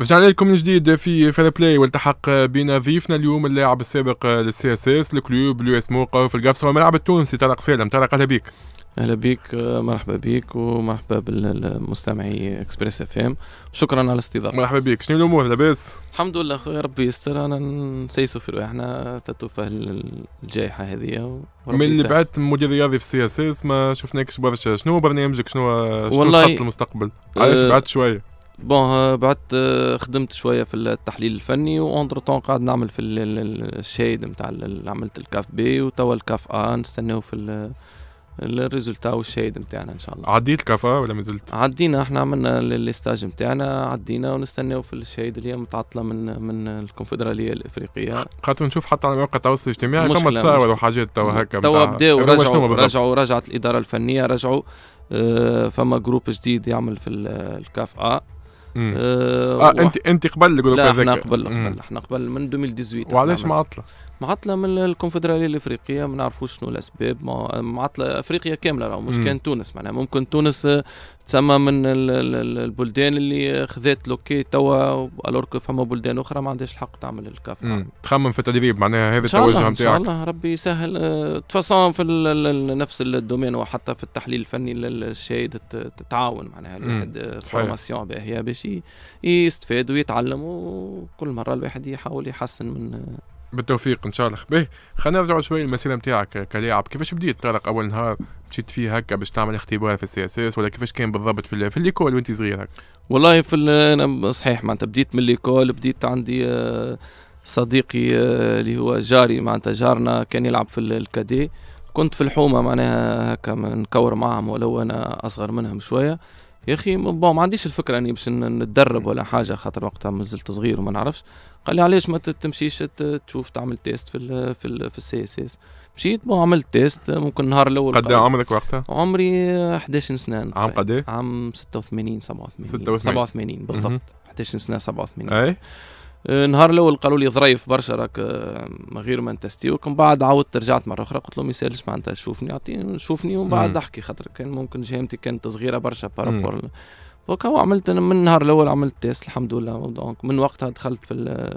رجعنا لكم من جديد في فير بلاي والتحق بنا ضيفنا اليوم اللاعب السابق للسي اس اس الكلوب اليو اس موقع في القفص والملعب التونسي طارق سالم طارق اهلا بك اهلا بك مرحبا بك ومرحبا بالمستمعي اكسبريس اف ام شكرا على الاستضافه مرحبا بك شنو الامور لاباس الحمد لله خويا ربي يستر انا نسيسو في روحنا تتوفى الجائحه هذه من اللي بعد مدير رياضي في السي اس اس ما شفناكش برشا شنو برنامجك شنو شنو خط المستقبل علاش أه بعدت شويه بون euh, بعد euh, خدمت شويه في التحليل الفني واونتر تون قاعد نعمل في الشيد نتاع عملت الكاف بي وتوا الكاف ا نستناو في الريزلتا والشهاده نتاعنا ان شاء الله عديت كفا ولا ما زلت عدينا احنا عملنا لي ستاج نتاعنا عدينا ونستناو في الشهاده اللي هي متعطله من من الكونفدراليه الافريقيه خاطر نشوف حتى على مواقع التواصل الاجتماعي فما تصاوروا حاجات توا هكا توا بداو رجعوا رجعوا رجعت الاداره الفنيه رجعوا اه فما جروب جديد يعمل في الكاف ا آه, اه انت انت قبل قلت لا احنا قبل قبل احنا قبل من 2018 وعلاش ما عطلت؟ معطله من الكونفدراليه الافريقيه ما نعرفوش شنو الاسباب معطله افريقيا كامله راه مش كان تونس معناها ممكن تونس آه، تسمى من البلدان اللي خذات لوكي توا الورك فما بلدان اخرى ما عندهاش الحق تعمل الكاف تخمم في التدريب معناها هذا التوجه نتاعك ان شاء الله ربي يسهل آه، تفصان في نفس الدومين وحتى في التحليل الفني للشهيد تتعاون معناها الواحد آه، فورماسيون باهيه باش يستفاد ويتعلم وكل مره الواحد يحاول يحسن من بالتوفيق ان شاء الله به خلينا نرجعوا شوي للمسيره نتاعك كلاعب كيفاش بديت طارق اول نهار مشيت فيه هكا باش تعمل اختبار في السي اس اس ولا كيفاش كان بالضبط في في الليكول وانت صغير هكا والله في انا صحيح معناتها بديت من الليكول بديت عندي آه، صديقي آه، اللي هو جاري معناتها جارنا كان يلعب في الكادي كنت في الحومه معناها هكا نكور معهم ولو انا اصغر منهم شويه يا اخي بون ما عنديش الفكره اني باش نتدرب ولا حاجه خاطر وقتها مازلت صغير وما نعرفش قال لي علاش ما تمشيش تشوف تعمل تيست في الـ في الـ في السي اس اس مشيت بون عملت تيست ممكن النهار الاول قد إيه عمرك وقتها؟ عمري 11 سنه عام قد إيه؟ عام 86 87 86 87 بالضبط 11 سنه 87 اي نهار الاول قالوا لي ظريف برشا راك آه، من غير ما نتستيوك من بعد عاودت رجعت مره اخرى قلت لهم يسالش معناتها شوفني اعطيني شوفني ومن بعد احكي خاطر كان ممكن جهامتي كانت صغيره برشا بارابور هو عملت من النهار الاول عملت تيست الحمد لله دونك من وقتها دخلت في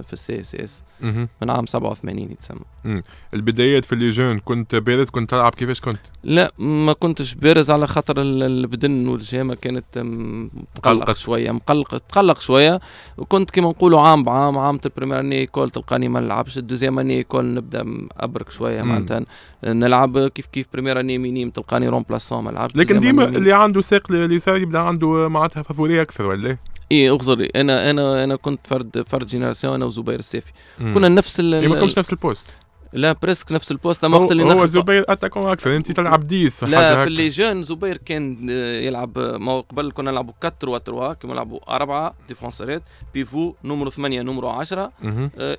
في السي اس اس من عام 87 يتسمى البدايات في لي جون كنت بارز كنت تلعب كيفاش كنت؟ لا ما كنتش بارز على خاطر البدن والجامه كانت تقلق شويه مقلق تقلق شويه وكنت كيما نقولوا عام بعام عام البريمير اني كول تلقاني ما نلعبش الدوزيام اني كول نبدا ابرك شويه معناتها نلعب كيف كيف بريمير اني مينيم تلقاني رومبلاسون ما نلعبش لكن ديما اللي عنده ساق اليسار يبدا عنده معناتها انت فافوري اكثر ولا ايه؟ ايه اغزر انا انا انا كنت فرد فرد جينيراسيون انا وزبير السيفي كنا نفس ال يعني ما كنتش نفس البوست لا بريسك نفس البوست اما وقت اللي هو زبير اتاكون اكثر انت تلعب ديس لا في اللي جون زبير كان آه، يلعب آه، ما قبل كنا نلعبوا 4 و 3 كنا نلعبوا اربعه ديفونسرات بيفو نمرو 8 نمرو 10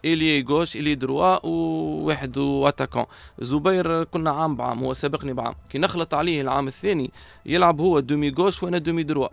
الي جوش الي دروا وواحد واتاكون زبير كنا عام بعام هو سابقني بعام كي نخلط عليه العام الثاني يلعب هو دومي جوش وانا دومي دروا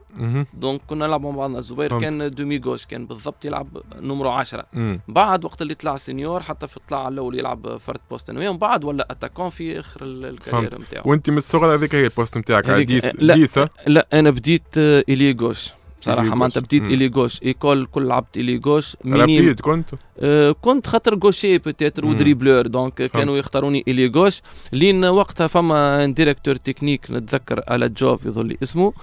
دونك كنا نلعبوا مع بعضنا زبير كان دومي جوش كان بالضبط يلعب نمرو 10 بعد وقت اللي طلع سينيور حتى في طلع الاول يلعب فرد بوست انا وياهم بعد ولا اتاكون في اخر الكارير نتاعو وانت من الصغر هذيك هي البوست نتاعك ديس لا, آه، لا انا بديت آه، الي جوش صراحه معناتها بديت الي جوش ايكول كل لعبت الي جوش رابيد كنت آه كنت خاطر جوشي بتيتر ودريبلور دونك كانوا يختاروني الي جوش لين وقتها فما ديريكتور تكنيك نتذكر على جوف يظل اسمه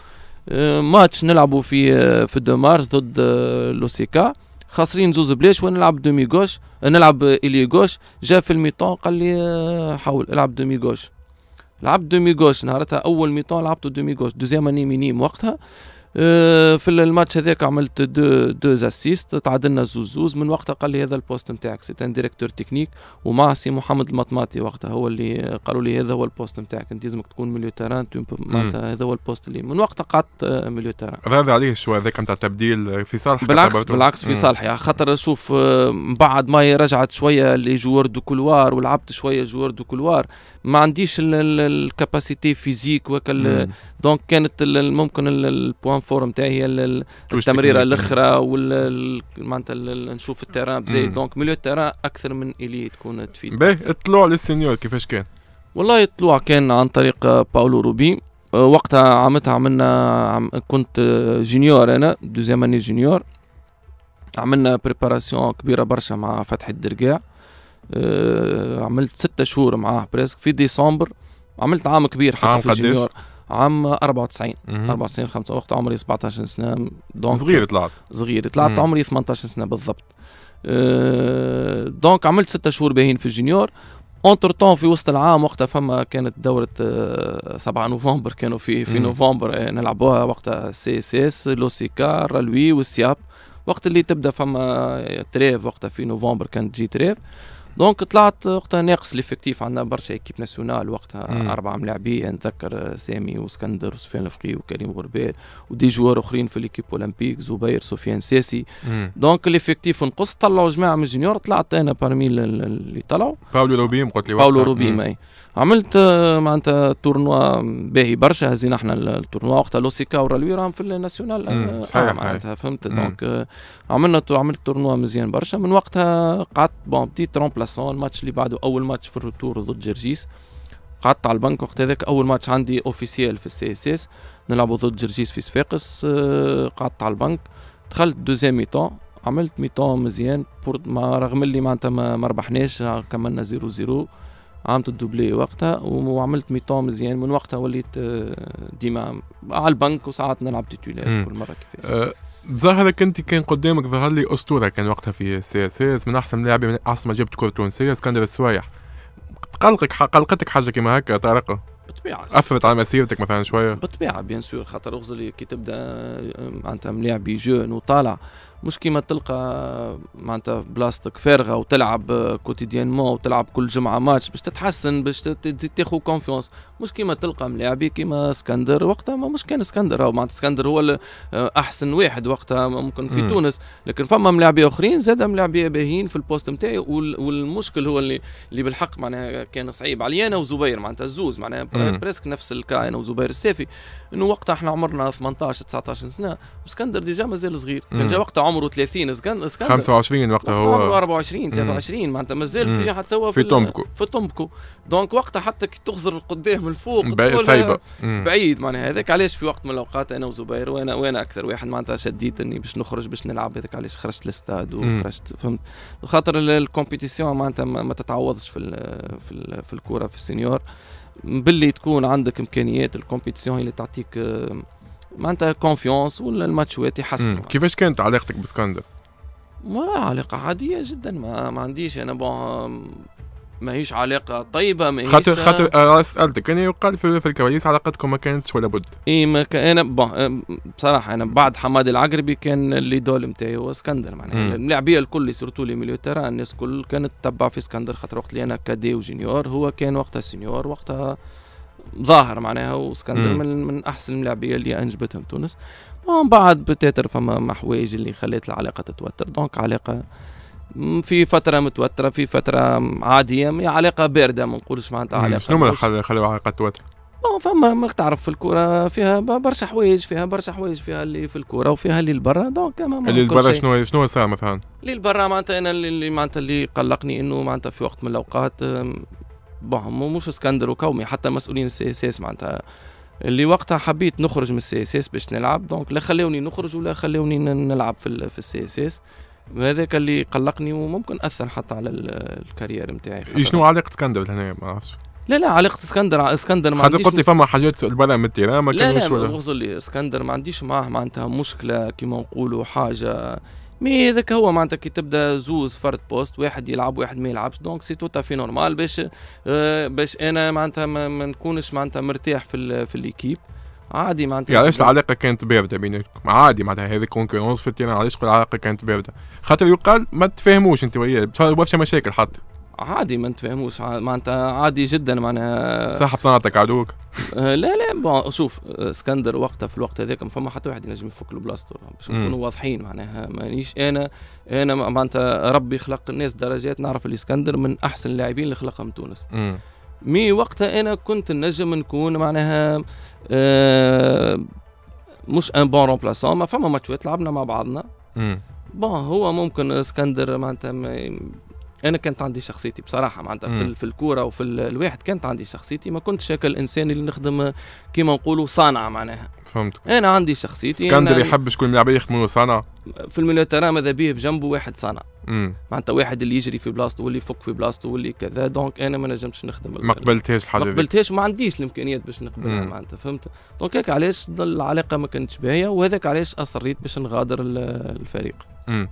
ماتش آه، نلعبوا في في دو مارس ضد لوسيكا خاسرين زوز بلاش ونلعب دومي جوش نلعب الي جوش جا في الميطون قال لي آه، حاول العب دومي جوش لعبت دومي جوش نهارتها اول ميطون لعبته دومي جوش دوزيام اني مينيم وقتها آه، في الماتش هذاك عملت دو دو اسيست تعادلنا زوز زوز من وقتها قال لي هذا البوست نتاعك سي ان ديريكتور تكنيك ومع سي محمد المطماطي وقتها هو اللي قالوا لي هذا هو البوست نتاعك انت لازمك تكون ميليو تيران معناتها هذا هو البوست اللي من وقتها قعدت ميليو تيران راضي عليه شويه هذاك نتاع التبديل في صالحك بالعكس بالعكس في صالحي يعني خاطر شوف آه، بعد ما رجعت شويه لي جوار دو كولوار ولعبت شويه جوار دو كولوار ما عنديش الكاباسيتي فيزيك وكال دونك كانت ممكن البوان الفورم تاعي هي التمريره الاخرى وال معناتها نشوف التيران بزايد دونك ميليو التيران اكثر من اللي تكون تفيد باهي الطلوع للسينيور كيفاش كان؟ والله الطلوع كان عن طريق باولو روبي أه، وقتها عملتها عملنا عم كنت جونيور انا دوزيام اني جونيور عملنا بريباراسيون كبيره برشا مع فتح الدرقاع أه، عملت ستة شهور معاه بريسك في ديسمبر عملت عام كبير حتى عام في الجونيور عام 94 94 5 وقت عمري 17 سنه دونك صغير طلعت صغير طلعت عمري 18 سنه بالضبط أه دونك عملت ستة شهور باهين في الجونيور اونتر تون في وسط العام وقتها فما كانت دورة 7 آه، نوفمبر كانوا في في نوفمبر آه، نلعبوها وقتها سي اس اس لو كار لوي والسياب وقت اللي تبدا فما آه، تريف وقتها في نوفمبر كانت تجي تريف دونك طلعت وقتها ناقص ليفكتيف عندنا برشا ايكيب ناسيونال وقتها اربع اربعه نتذكر سامي واسكندر وسفيان الفقي وكريم غربال ودي جوار اخرين في ليكيب اولمبيك زبير سفيان ساسي دونك ليفكتيف نقص طلعوا جماعه من الجونيور طلعت انا بارمي اللي طلعوا باولو روبيم قلت لي باولو روبيم اي عملت معناتها تورنوا باهي برشا هزينا احنا التورنوا وقتها لوسيكا ورالوي راهم في الناسيونال آه، آه، صحيح معناتها فهمت دونك آه، عملنا عملت تورنوا مزيان برشا من وقتها قعدت بون بتي ترومبلا بلاسون الماتش اللي بعده اول ماتش في الروتور ضد جرجيس قعدت على البنك وقت هذاك اول ماتش عندي اوفيسيال في السي اس اس نلعبوا ضد جرجيس في صفاقس آه، قعدت على البنك دخلت دوزيام ميتون عملت ميتون مزيان ما رغم اللي معناتها ما ربحناش آه، كملنا زيرو زيرو عملت الدوبلي وقتها وعملت ميتون مزيان من وقتها وليت آه، ديما على البنك وساعات نلعب تيتولير كل مره كيفاش بظاهرة كنت كان قدامك ظهر لي اسطوره كان وقتها في سي اس اس من احسن لاعبين من احسن ما جبت كره تونسيه اسكندر السوايح قلقك قلقتك حاجه كيما هكا طارق بالطبيعه اثرت على مسيرتك مثلا شويه بالطبيعه بيان سور خاطر اغزلي كي تبدا آه، معناتها ملاعب جون وطالع مش كيما تلقى معناتها بلاصتك فارغه وتلعب كوتيديانمون وتلعب كل جمعه ماتش باش تتحسن باش تزيد تاخذ كونفونس مش كيما تلقى ملاعبي كيما اسكندر وقتها ما مش كان اسكندر معناتها اسكندر هو آه، احسن واحد وقتها ممكن في م. تونس لكن فما ملاعبي اخرين زاد ملاعبي باهيين في البوست نتاعي والمشكل هو اللي اللي بالحق معناها كان صعيب علي انا وزبير معناتها الزوز معناها بريسك نفس الكا انا وزبير السافي انه وقتها احنا عمرنا 18 19 سنه واسكندر ديجا مازال صغير كان جا وقتها عمره 30 اسكندر 25 وقتها هو عمره 24 23 معناتها مازال في حتى هو في, تومبكو في تومبكو دونك وقتها حتى كي تغزر القدام الفوق سايبه آه، بعيد معناها هذاك علاش في وقت من الاوقات انا وزبير وانا وانا اكثر واحد معناتها شديت اني باش نخرج باش نلعب هذاك علاش خرجت للستاد وخرجت فهمت خاطر الكومبيتيسيون معناتها ما تتعوضش في في في الكوره في السينيور باللي تكون عندك امكانيات الكومبيتيسيون اللي تعطيك آه، معناتها كونفيونس ولا الماتشوات يحسنوا كيفاش كانت علاقتك بسكندر؟ ولا علاقة عادية جدا ما, ما عنديش أنا بون ماهيش علاقة طيبة ماهيش خاطر خاطر آه، سألتك أنا يقال في, في الكواليس علاقتكم ما كانتش ولا بد إي ما كان أنا بون آه، بصراحة أنا بعد حماد العقربي كان اللي دول نتاعي هو اسكندر معناها اللاعبية الكل سورتو لي ميليو تيرا الناس الكل كانت تتبع في اسكندر خاطر وقت اللي أنا كادي وجينيور هو كان وقتها سينيور وقتها ظاهر معناها واسكندر من, من احسن الملاعبيه اللي انجبتهم تونس ومن بعد بتاتر فما حوايج اللي خلت العلاقه تتوتر دونك علاقه في فتره متوتره في فتره عاديه ما علاقه بارده ما نقولش معناتها علاقه شنو اللي خلى علاقه تتوتر؟ فما ما تعرف في الكوره فيها برشا حوايج فيها برشا حوايج فيها اللي في الكوره وفيها اللي لبرا دونك اللي لبرا شنو شنو صار مثلا؟ اللي لبرا معناتها انا اللي معناتها اللي قلقني انه معناتها في وقت من الاوقات بون مش اسكندر وقومي حتى مسؤولين السي اس اس معناتها اللي وقتها حبيت نخرج من السي اس اس باش نلعب دونك لا خلوني نخرج ولا خلوني نلعب في في السي اس اس هذاك اللي قلقني وممكن اثر حتى على الكارير نتاعي إيه، شنو علاقه اسكندر هنا ما عرفتش لا لا علاقة اسكندر اسكندر ما عنديش خاطر قلت فما حاجات البلا من التيران ما لا لا اسكندر ما عنديش معاه معناتها مشكلة كيما نقولوا حاجة مي هذاك هو معناتها كي تبدا زوز فرد بوست واحد يلعب واحد ما يلعبش دونك سي توتا في نورمال باش آه، باش انا معناتها ما نكونش معناتها مرتاح في في الاكيب عادي معناتها يعني علاش العلاقه كانت بارده بينكم عادي معناتها هذه كونكورونس في التيران علاش العلاقه كانت بارده خاطر يقال ما تفهموش انت وياه برشا مشاكل حتى عادي ما انت ما معناتها عادي جدا معناها صاحب صنعتك عدوك آه، لا لا بون شوف آه، اسكندر وقتها في الوقت هذاك ما فما حتى واحد ينجم يفك له بلاصتو باش نكونوا واضحين معناها مانيش انا انا معناتها ربي خلق الناس درجات نعرف الاسكندر من احسن اللاعبين اللي خلقهم تونس مي وقتها انا كنت نجم نكون معناها آه مش ان بون رومبلاسون ما فما ماتشات لعبنا مع بعضنا بون هو ممكن اسكندر معناتها انا كانت عندي شخصيتي بصراحه معناتها في, في الكوره وفي الواحد كانت عندي شخصيتي ما كنتش هكا الانسان اللي نخدم كيما نقولوا صانع معناها فهمتك انا عندي شخصيتي اسكندر يحب شكون يلعب يخدم صانع في الميليترا ماذا بيه بجنبه واحد صانع معناتها واحد اللي يجري في بلاصته واللي يفك في بلاصته واللي كذا دونك انا ما نجمتش نخدم ما قبلتهاش الحاجه ما قبلتهاش ما عنديش الامكانيات باش نقبلها معناتها فهمت دونك هيك علاش العلاقه ما كانتش باهيه وهذاك علاش اصريت باش نغادر الفريق امم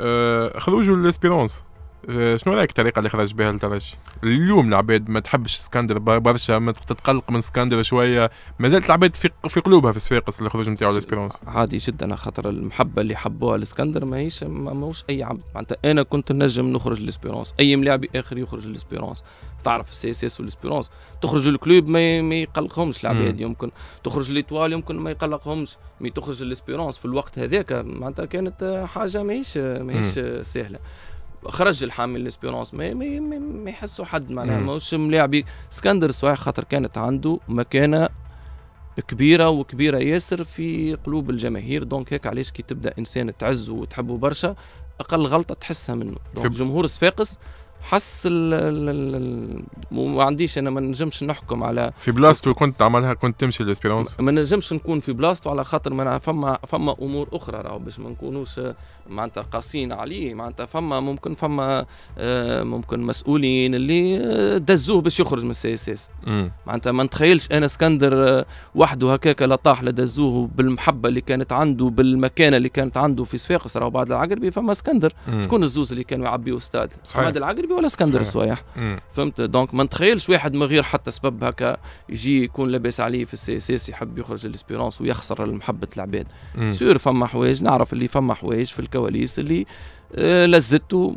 أه خلوجوا للاسبيرونس آه، شنو رايك الطريقه اللي خرج بها الترجي اليوم العباد ما تحبش اسكندر برشا ما تتقلق من اسكندر شويه ما زالت العباد في, في قلوبها في صفاقس الخروج نتاعو لاسبيرونس عادي جدا خاطر المحبه اللي حبوها لاسكندر ماهيش ماهوش اي عبد معناتها انا كنت نجم نخرج لاسبيرونس اي ملاعب اخر يخرج لاسبيرونس تعرف السي اس اس والاسبيرونس تخرج الكلوب ما يقلقهمش العباد يمكن تخرج ليتوال يمكن ما يقلقهمش مي تخرج لاسبيرونس في الوقت هذاك معناتها كانت حاجه ماهيش ماهيش سهله خرج الحامل الاسبيرونس ما ما, ما, يحسوا حد معناها ماهوش ملاعبي اسكندر صحيح خاطر كانت عنده مكانه كبيره وكبيره ياسر في قلوب الجماهير دونك هيك علاش كي تبدا انسان تعزه وتحبه برشا اقل غلطه تحسها منه دونك جمهور صفاقس حس ال ال ال ما عنديش انا ما نجمش نحكم على في بلاصتو كنت تعملها كنت تمشي ليسبيرونس ما نجمش نكون في بلاصتو على خاطر ما فما فما امور اخرى راهو باش ما نكونوش معناتها قاسيين عليه معناتها فما ممكن فما آه، ممكن مسؤولين اللي دزوه باش يخرج من السي اس اس معناتها ما نتخيلش انا اسكندر آه، وحده هكاك لا طاح لا دزوه بالمحبه اللي كانت عنده بالمكانه اللي كانت عنده في صفاقس راهو بعد العقربي فما اسكندر شكون الزوز اللي كانوا يعبيوا استاد بعد العقربي الشعبي ولا اسكندر الصويح فهمت دونك ما نتخيلش واحد من غير حتى سبب هكا يجي يكون لاباس عليه في السي اس اس يحب يخرج الاسبيرونس ويخسر محبه العباد سور فما حوايج نعرف اللي فما حوايج في الكواليس اللي آه لزته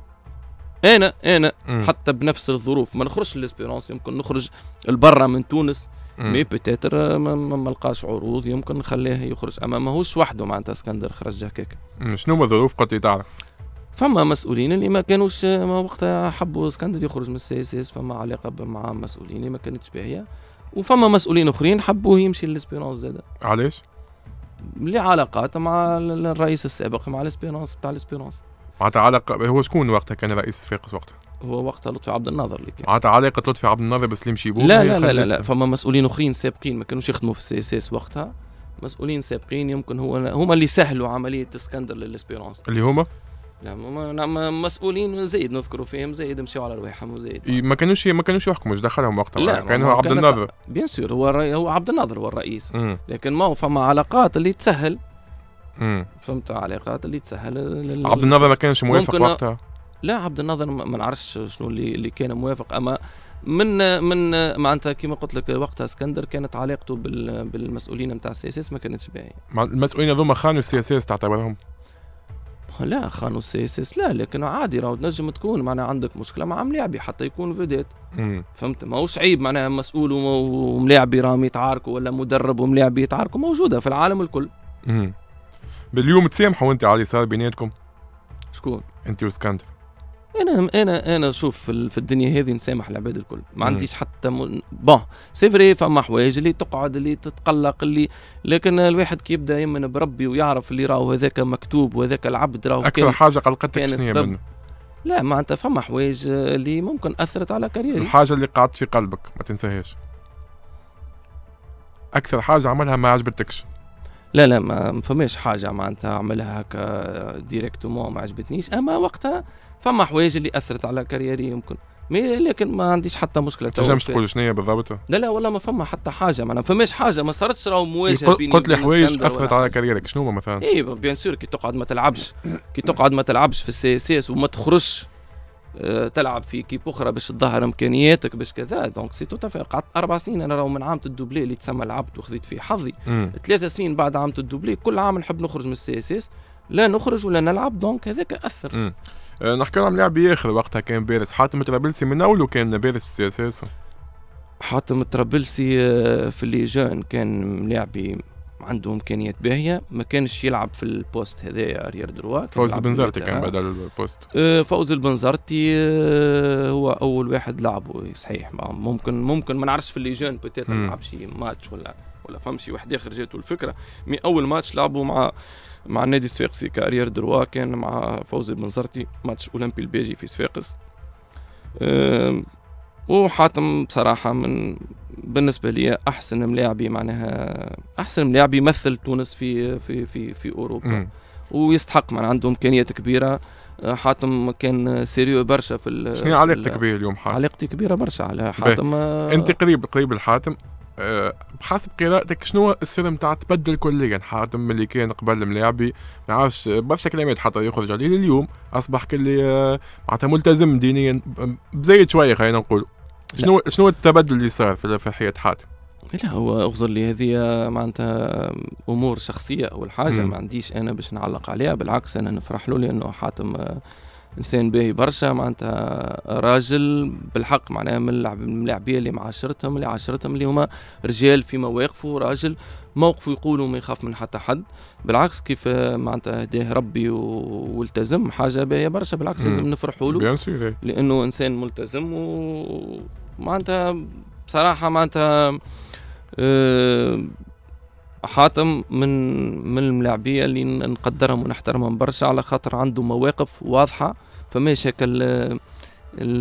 انا انا مم. حتى بنفس الظروف ما نخرجش الاسبيرونس يمكن نخرج لبرا من تونس مم. مي بوتيتر آه، ما, ما لقاش عروض يمكن نخليه يخرج اما ماهوش وحده معناتها اسكندر خرج هكاك شنو هما الظروف قد إيه تعرف فما مسؤولين اللي ما كانوش ما وقتها حبوا اسكندر يخرج من السي اس اس فما علاقه مع مسؤولين اللي ما كانتش باهيه وفما مسؤولين اخرين حبوه يمشي للاسبيرونس زاده علاش؟ لعلاقات مع الرئيس السابق مع الاسبيرونس بتاع الاسبيرونس معناتها علاقه هو شكون وقتها كان رئيس فاقس وقتها؟ هو وقتها لطفي عبد الناظر اللي كان معناتها علاقه لطفي عبد الناظر بسليم شيبور لا لا, لا لا لا فما مسؤولين اخرين سابقين ما كانوش يخدموا في السي اس اس وقتها مسؤولين سابقين يمكن هو هما اللي سهلوا عمليه اسكندر للاسبيرونس اللي هما؟ نعم, نعم، مسؤولين زايد نذكروا فيهم زايد مشاو على رواحهم وزايد ما كانوش ما كانوش يحكموا ايش دخلهم وقتها لا يعني هو عبد الناظر بيان سور هو هو عبد الناظر هو الرئيس مم. لكن ما هو فما علاقات اللي تسهل مم. فهمت علاقات اللي تسهل لل... عبد الناظر ما كانش موافق وقتها لا عبد الناظر ما نعرفش شنو اللي اللي كان موافق اما من من معناتها كما قلت لك وقتها اسكندر كانت علاقته بالمسؤولين نتاع السي اس ما كانتش باهيه المسؤولين هذوما خانوا السي اس اس تعتبرهم لا خانو سي اس اس لا لكن عادي راه تنجم تكون معناها عندك مشكله مع ملاعبي حتى يكون فيديت فهمت ماهوش عيب معناها مسؤول وملاعبي راهم يتعاركوا ولا مدرب وملاعبي يتعاركوا موجوده في العالم الكل باليوم تسامحوا انت علي صار بيناتكم شكون انت واسكندر انا انا انا شوف في الدنيا هذه نسامح العباد الكل ما عنديش حتى م... بون سي فري فما حوايج اللي تقعد اللي تتقلق اللي لكن الواحد كي يبدا يمن بربي ويعرف اللي راهو هذاك مكتوب وهذاك العبد راهو اكثر حاجه قلقتك شنو منه؟ لا معناتها فما حوايج اللي ممكن اثرت على كاريري الحاجه اللي قعدت في قلبك ما تنساهاش اكثر حاجه عملها ما عجبتكش لا لا ما فماش حاجه معناتها عملها هكا ديريكتومون ما عجبتنيش اما وقتها فما حوايج اللي اثرت على كاريري يمكن مي لكن ما عنديش حتى مشكله تنجمش تقول شنو هي بالضبط؟ لا لا والله ما فما حتى حاجه معناها فماش حاجه ما صارتش راهو مواجهه قلت لي حوايج اثرت على كاريرك شنو هما مثلا؟ اي بيان سور كي تقعد ما تلعبش كي تقعد ما تلعبش في السي اس اس وما تخرجش آه، تلعب في كيب اخرى باش تظهر امكانياتك باش كذا دونك سي تو قعدت اربع سنين انا راهو من عامة الدوبلي اللي تسمى لعبت وخذيت فيه حظي ثلاثة سنين بعد عامة الدوبلي كل عام نحب نخرج من السي اس اس لا نخرج ولا نلعب دونك هذاك اثر آه، نحكي عن لاعبي اخر وقتها كان بارس حاتم الطرابلسي من اول كان بارس في السي اس اس حاتم الطرابلسي آه، في اللي جان كان لاعبي عنده امكانيات باهيه ما كانش يلعب في البوست هذايا اريير دروا فوز البنزرتي كان بدل البوست آه، فوز البنزرتي آه، هو اول واحد لعبه صحيح ممكن ممكن ما نعرفش في الليجان بتات ما شي ماتش ولا ولا فهم شي واحد اخر جاته الفكره مي اول ماتش لعبه مع مع النادي الصفاقسي كارير دروا كان مع فوز البنزرتي ماتش اولمبي البيجي في صفاقس آه، وحاتم بصراحة من بالنسبة لي أحسن ملاعبي معناها أحسن ملاعبي يمثل تونس في في في في أوروبا م. ويستحق معناها عنده إمكانيات كبيرة حاتم كان سيريو برشا في شنو علاقتك به اليوم حاتم؟ علاقتي كبيرة برشا على حاتم آه حاتم انت قريب قريب لحاتم أه بحسب قراءتك شنو السر نتاع تبدل كليا حاتم من اللي كان قبل ملاعبي ما عادش برشا كلمات حتى يخرج عليه اليوم اصبح كل آه، معناتها ملتزم دينيا بزيد شويه خلينا نقول شنو شنو التبدل اللي صار في حياه حاتم؟ لا هو اغزر لي هذه آه، معناتها امور شخصيه اول حاجه ما عنديش انا باش نعلق عليها بالعكس انا نفرح له لانه حاتم آه، انسان باهي برشا معناتها آه، راجل بالحق معناها من اللاعبين اللي معاشرتهم اللي عاشرتهم اللي هما رجال في مواقفه راجل موقفه يقول ما يخاف من حتى حد بالعكس كيف معناتها هداه ربي والتزم حاجه باهيه برشا بالعكس لازم نفرحوا له لانه انسان ملتزم ومعناتها بصراحه معناتها آه، حاتم من من الملاعبيه اللي نقدرهم ونحترمهم برشا على خاطر عنده مواقف واضحه فماش هكا آه،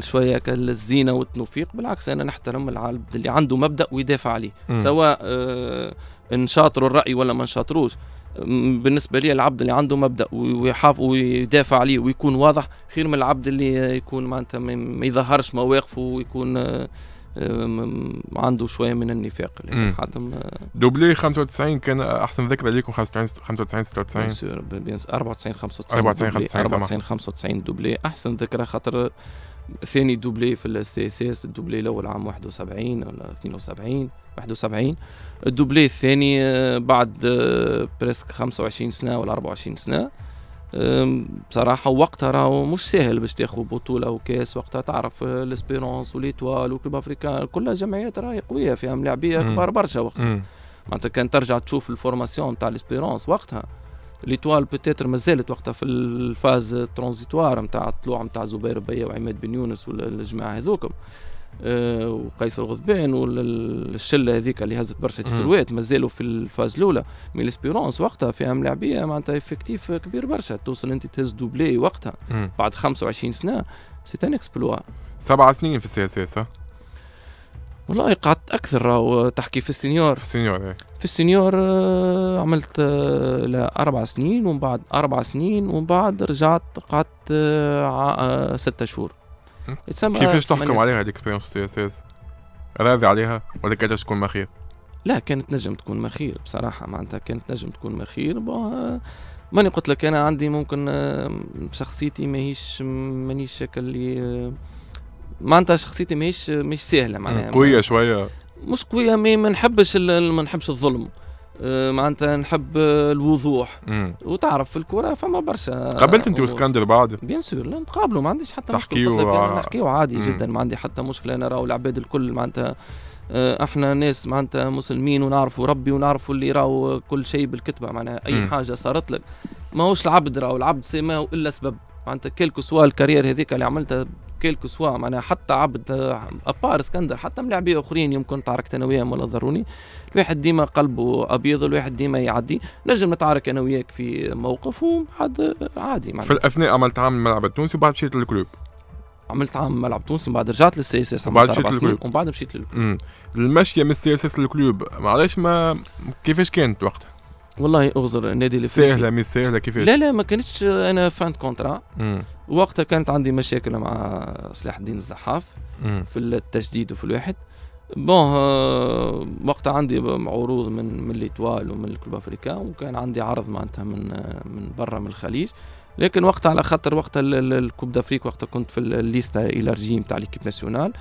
شويه هكا الزينه بالعكس انا نحترم العالم اللي عنده مبدا ويدافع عليه سواء آه، نشاطروا الراي ولا ما نشاطروش بالنسبه لي العبد اللي عنده مبدا ويحافظ ويدافع عليه ويكون واضح خير من العبد اللي يكون معناتها ما يظهرش مواقفه ويكون آه، عنده شويه من النفاق حاتم آه، دوبلي 95 كان احسن ذكرى ليكم 95 96 بيان سور 94 95 94 95 دوبلي احسن ذكرى خاطر ثاني دوبلي في السي اس اس الدوبلي الاول عام 71 ولا 72 71 الدوبلي الثاني آه، بعد آه، بريسك 25 سنه ولا 24 سنه بصراحه وقتها راهو مش سهل باش تاخذ بطوله وكاس وقتها تعرف آه، الاسبيرونس وليتوال وكلوب افريكان كلها جمعيات راهي قويه فيها ملاعبيه كبار برشا وقتها معناتها كان ترجع تشوف الفورماسيون تاع الاسبيرونس وقتها ليتوال بوتيتر مازالت وقتها في الفاز ترانزيتوار نتاع الطلوع نتاع زبير بيا وعماد بن يونس والجماعه هذوكم آه، وقيس الغضبان والشله هذيك اللي هزت برشا تيتروات مازالوا في الفاز الاولى مي ليسبيرونس وقتها فيها ملاعبيه معناتها افكتيف كبير برشا توصل انت تهز دوبلي وقتها بعد 25 سنه سي ان اكسبلوا سبع سنين في السي اس اس والله قعدت اكثر راهو تحكي في السينيور في السينيور ايه. في السينيور آه، عملت آه، لاربع سنين ومن بعد اربع سنين ومن بعد رجعت قعدت آه، ستة شهور كيفاش تحكم عليها هذه اكسبيرينس تي اس اس راضي عليها ولا كانت تكون مخير لا كانت نجم تكون مخير بصراحة معناتها كانت نجم تكون مخير ماني قلت لك انا عندي ممكن شخصيتي ماهيش مانيش شكل اللي معناتها شخصيتي ماهيش ماهيش سهله معناها قويه شويه مش قويه مي ما نحبش ما نحبش الظلم آه، معناتها نحب الوضوح مم. وتعرف في الكوره فما برشا قابلت انت واسكندر بعد بيان سور نقابلوا نتقابلوا ما عنديش حتى تحكيو مشكله آه. نحكيو عادي مم. جدا ما عندي حتى مشكله انا راهو العباد الكل معناتها آه، احنا ناس معناتها مسلمين ونعرفوا ربي ونعرفوا اللي راهو كل شيء بالكتبه معناها اي مم. حاجه صارت لك ماهوش العبد راهو العبد سماه الا سبب معناتها كيلكو سوا الكارير هذيك اللي عملتها كيل سوا معناها حتى عبد ابار اسكندر حتى ملاعبيه اخرين يمكن تعاركت انا وياهم ولا ضروني الواحد ديما قلبه ابيض الواحد ديما يعدي نجم نتعارك انا وياك في موقف وبعد عادي معناها في الاثناء عملت عام الملعب التونسي وبعد مشيت للكلوب عملت عام ملعب تونسي ومن بعد رجعت للسي اس اس وبعد مشيت للكلوب ومن بعد مشيت للكلوب المشيه من السي اس اس للكلوب معلش ما كيفاش كانت وقتها والله اغزر النادي اللي سهله مش سهله كيفاش لا لا ما كانتش انا فان كونترا وقتها كانت عندي مشاكل مع صلاح الدين الزحاف في التجديد وفي الواحد بون آه، وقتها عندي عروض من من ليتوال ومن الكلوب افريكان وكان عندي عرض معناتها من آه، من برا من الخليج لكن وقتها على خاطر وقتها الكوب دافريك وقتها كنت في الليستا الارجي نتاع ليكيب ناسيونال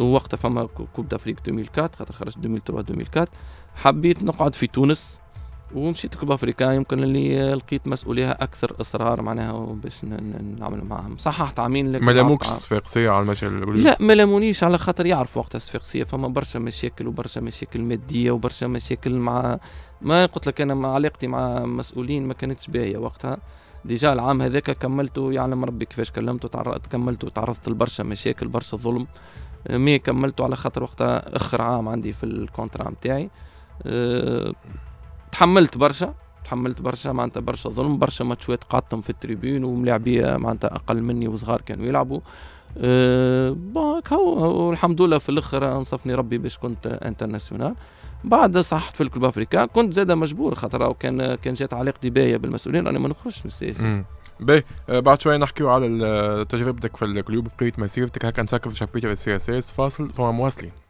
وقتها فما كوب دافريك 2004 خاطر خرجت 2003 2004 حبيت نقعد في تونس ومشيت كوبا افريكا يمكن اللي لقيت مسؤوليها اكثر اصرار معناها باش نعمل معاهم صححت عامين لك ما لاموكش الصفاقسيه على المشاكل لا ما لامونيش على خاطر يعرف وقتها الصفاقسيه فما برشا مشاكل وبرشا مشاكل ماديه وبرشا مشاكل مع ما قلت لك انا مع علاقتي مع مسؤولين ما كانتش باهيه وقتها ديجا العام هذاك كملته يعلم ربي كيفاش كلمته تعرضت كملته تعرضت لبرشا مشاكل برشا ظلم مي كملته على خاطر وقتها اخر عام عندي في الكونترا نتاعي آه، تحملت برشا تحملت برشا معناتها برشا ظلم برشا ماتشات قعدتهم في التريبيون وملاعبيه معناتها اقل مني وصغار كانوا يلعبوا أه هو الحمد لله في الاخر انصفني ربي باش كنت انترناسيونال بعد صحت في الكلوب افريكا كنت زاده مجبور خاطر كان كان جات علاقتي باهيه بالمسؤولين راني ما نخرجش من السياسه باهي أه، بعد شويه نحكيو على تجربتك في الكلوب بقيت مسيرتك هكا نسكر شابيتر السي اس فاصل ثم مواصلين